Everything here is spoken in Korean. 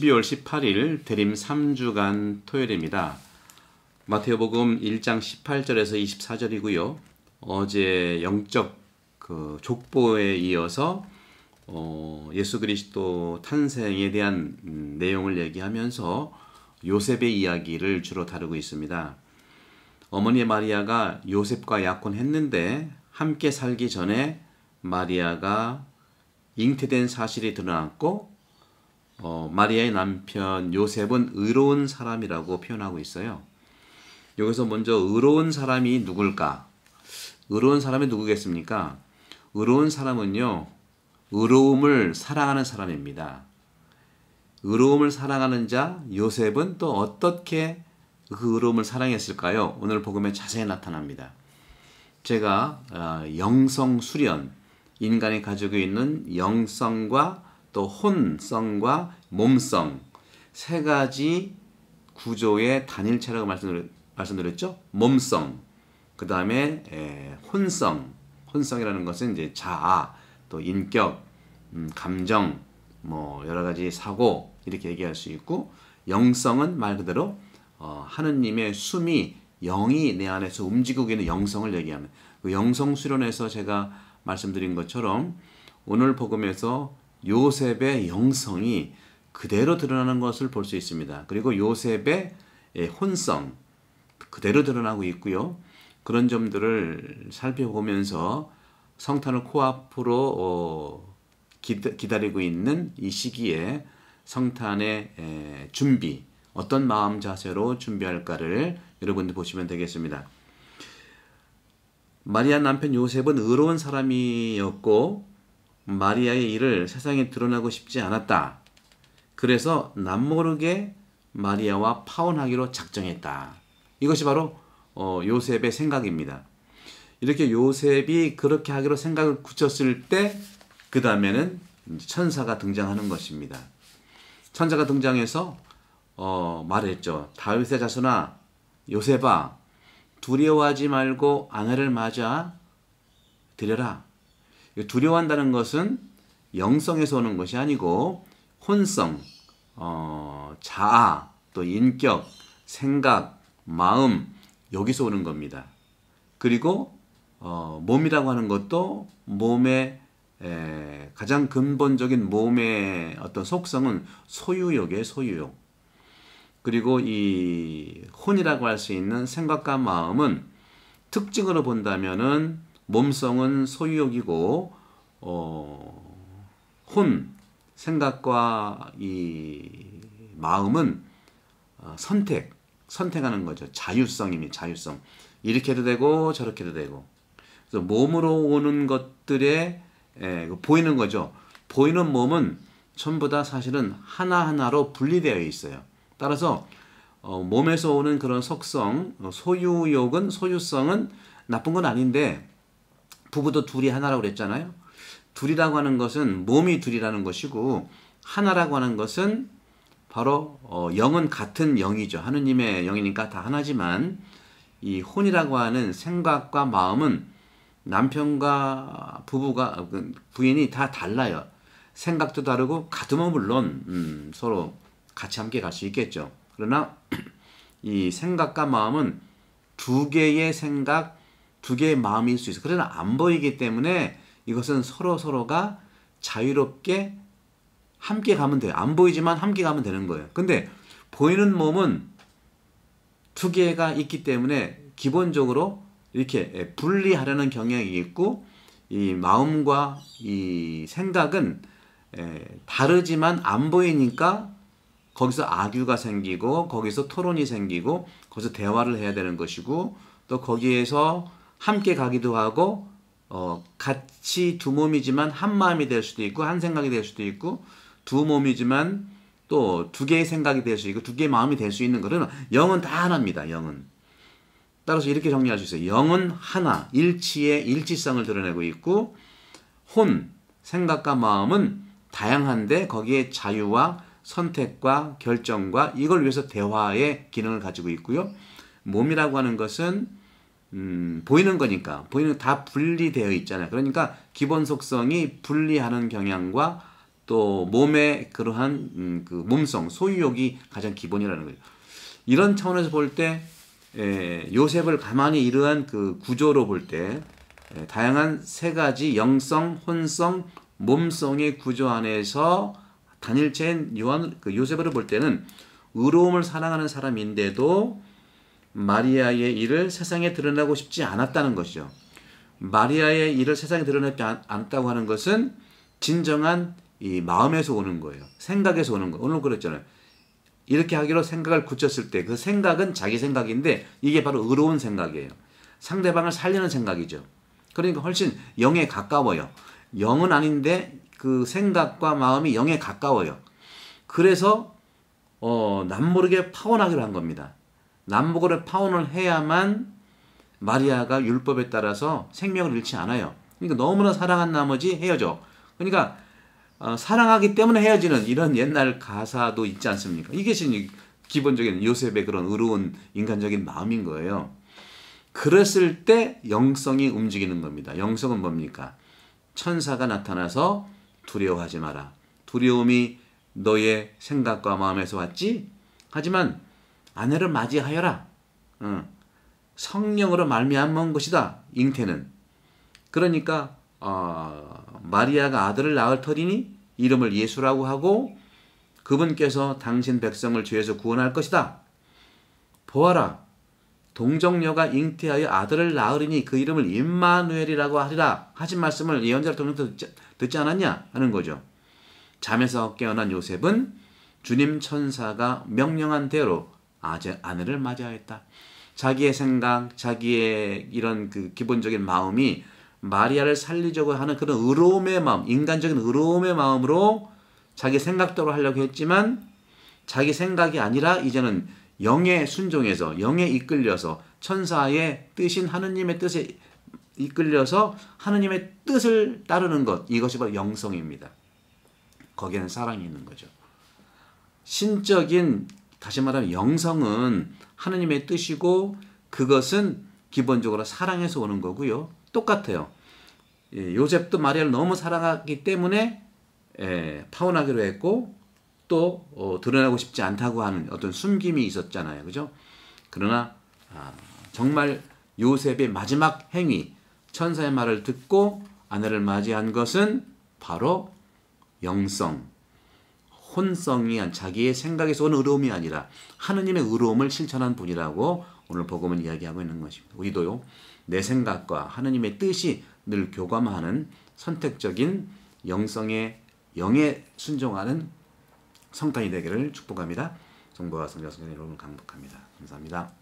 12월 18일 대림 3주간 토요일입니다. 마태복음 1장 18절에서 24절이고요. 어제 영적 그 족보에 이어서 어, 예수 그리스도 탄생에 대한 음, 내용을 얘기하면서 요셉의 이야기를 주로 다루고 있습니다. 어머니 마리아가 요셉과 약혼했는데 함께 살기 전에 마리아가 잉태된 사실이 드러났고 어, 마리아의 남편 요셉은 의로운 사람이라고 표현하고 있어요. 여기서 먼저 의로운 사람이 누굴까? 의로운 사람이 누구겠습니까? 의로운 사람은요, 의로움을 사랑하는 사람입니다. 의로움을 사랑하는 자 요셉은 또 어떻게 그 의로움을 사랑했을까요? 오늘 복음에 자세히 나타납니다. 제가 아, 영성 수련, 인간이 가지고 있는 영성과 또 혼성과 몸성 세 가지 구조의 단일체라고 말씀드렸, 죠 몸성, 그 다음에 혼성, 혼성이라는 것은 이제 자아, 또 인격, 음, 감정, 뭐 여러 가지 사고 이렇게 얘기할 수 있고 영성은 말 그대로 어, 하느님의 숨이 영이 내 안에서 움직이고 있는 영성을 얘기하는 그 영성 수련에서 제가 말씀드린 것처럼 오늘 복음에서 요셉의 영성이 그대로 드러나는 것을 볼 수 있습니다. 그리고 요셉의 예, 혼성 그대로 드러나고 있고요. 그런 점들을 살펴보면서 성탄을 코앞으로 어, 기다, 리고 있는 이 시기에 성탄의 에, 준비 어떤 마음 자세로 준비할까를 여러분들 보시면 되겠습니다. 마리아 남편 요셉은 의로운 사람이었고 마리아의 일을 세상에 드러내고 싶지 않았다. 그래서 남모르게 마리아와 파혼하기로 작정했다. 이것이 바로 어, 요셉의 생각입니다. 이렇게 요셉이 그렇게 하기로 생각을 굳혔을 때, 그 다음에는 천사가 등장하는 것입니다. 천사가 등장해서 어, 말했죠. 다윗의 자손아, 요셉아, 두려워하지 말고 아내를 맞아 드려라. 두려워한다는 것은 영성에서 오는 것이 아니고 혼성, 어, 자아, 또 인격, 생각, 마음 여기서 오는 겁니다. 그리고 어, 몸이라고 하는 것도 몸의 에, 가장 근본적인 몸의 어떤 속성은 소유욕의 소유욕. 그리고 이 혼이라고 할 수 있는 생각과 마음은 특징으로 본다면은 몸성은 소유욕이고 어, 혼 생각과 이 마음은 어, 선택 선택하는 거죠. 자유성입니다. 자유성 이렇게 해도 되고 저렇게 해도 되고 그래서 몸으로 오는 것들에 에, 예, 보이는 거죠. 보이는 몸은 전부 다 사실은 하나하나로 분리되어 있어요. 따라서 어, 몸에서 오는 그런 속성, 소유욕은 소유성은 나쁜 건 아닌데 부부도 둘이 하나라고 그랬잖아요. 둘이라고 하는 것은 몸이 둘이라는 것이고 하나라고 하는 것은 바로 어, 영은 같은 영이죠. 하느님의 영이니까 다 하나지만 이 혼이라고 하는 생각과 마음은 남편과 부부가 어, 그 부인이 다 달라요. 생각도 다르고 가음은 물론 음, 서로 같이 함께 갈 수 있겠죠. 그러나 이 생각과 마음은 두 개의 생각, 두 개의 마음일 수있어 그러나 안 보이기 때문에 이것은 서로 서로가 자유롭게 함께 가면 돼요. 안 보이지만 함께 가면 되는 거예요. 근데 보이는 몸은 두 개가 있기 때문에 기본적으로 이렇게 예, 분리하려는 경향이 있고 이 마음과 이 생각은 예, 다르지만 안 보이니까 거기서 악유가 생기고 거기서 토론이 생기고 거기서 대화를 해야 되는 것이고 또 거기에서 함께 가기도 하고 어, 같이 두 몸이지만 한 마음이 될 수도 있고 한 생각이 될 수도 있고 두 몸이지만 또 두 개의 생각이 될 수 있고 두 개의 마음이 될 수 있는 것은 영은 다 하나입니다. 영은 따라서 이렇게 정리할 수 있어요. 영은 하나, 일치의 일치성을 드러내고 있고 혼, 생각과 마음은 다양한데 거기에 자유와 선택과 결정과 이걸 위해서 대화의 기능을 가지고 있고요. 몸이라고 하는 것은 음, 보이는 거니까 보이는 다 분리되어 있잖아요. 그러니까 기본 속성이 분리하는 경향과 또 몸의 그러한 음, 그 몸성 소유욕이 가장 기본이라는 거예요. 이런 차원에서 볼 때 요셉을 가만히 이러한 그 구조로 볼 때 다양한 세 가지 영성, 혼성, 몸성의 구조 안에서 단일체인 요한 그 요셉을 볼 때는 의로움을 사랑하는 사람인데도 마리아의 일을 세상에 드러내고 싶지 않았다는 것이죠. 마리아의 일을 세상에 드러내지 않았다고 하는 것은 진정한 이 마음에서 오는 거예요. 생각에서 오는 거예요. 오늘 그랬잖아요. 이렇게 하기로 생각을 굳혔을 때 그 생각은 자기 생각인데 이게 바로 의로운 생각이에요. 상대방을 살리는 생각이죠. 그러니까 훨씬 영에 가까워요. 영은 아닌데 그 생각과 마음이 영에 가까워요. 그래서 어, 남모르게 파원하기로 한 겁니다. 남복을 파혼을 해야만 마리아가 율법에 따라서 생명을 잃지 않아요. 그러니까 너무나 사랑한 나머지 헤어져. 그러니까 어, 사랑하기 때문에 헤어지는 이런 옛날 가사도 있지 않습니까? 이게 기본적인 요셉의 그런 의로운 인간적인 마음인 거예요. 그랬을 때 영성이 움직이는 겁니다. 영성은 뭡니까? 천사가 나타나서 두려워하지 마라. 두려움이 너의 생각과 마음에서 왔지? 하지만 아내를 맞이하여라. 어. 성령으로 말미암은 것이다. 잉태는. 그러니까 어, 마리아가 아들을 낳을 터이니 이름을 예수라고 하고 그분께서 당신 백성을 죄에서 구원할 것이다. 보아라. 동정녀가 잉태하여 아들을 낳으리니 그 이름을 임마누엘이라고 하리라 하신 말씀을 예언자를 통해 듣지, 듣지 않았냐 하는 거죠. 잠에서 깨어난 요셉은 주님 천사가 명령한 대로 아내를 맞이하였다. 자기의 생각, 자기의 이런 그 기본적인 마음이 마리아를 살리려고 하는 그런 의로움의 마음, 인간적인 의로움의 마음으로 자기 생각대로 하려고 했지만 자기 생각이 아니라 이제는 영의 순종에서 영에 이끌려서 천사의 뜻인 하느님의 뜻에 이끌려서 하느님의 뜻을 따르는 것 이것이 바로 영성입니다. 거기에는 사랑이 있는 거죠. 신적인 다시 말하면 영성은 하느님의 뜻이고 그것은 기본적으로 사랑에서 오는 거고요. 똑같아요. 예, 요셉도 마리아를 너무 사랑하기 때문에 예, 파혼하기로 했고 또 어, 드러내고 싶지 않다고 하는 어떤 숨김이 있었잖아요. 그죠? 그러나 아, 정말 요셉의 마지막 행위 천사의 말을 듣고 아내를 맞이한 것은 바로 영성, 혼성이 한 자기의 생각에서 온 의로움이 아니라 하느님의 의로움을 실천한 분이라고 오늘 복음은 이야기하고 있는 것입니다. 우리도요. 내 생각과 하느님의 뜻이 늘 교감하는 선택적인 영성의 영에 순종하는 성탄이 되기를 축복합니다. 성부와 성자 성령의 이름 강복합니다. 감사합니다.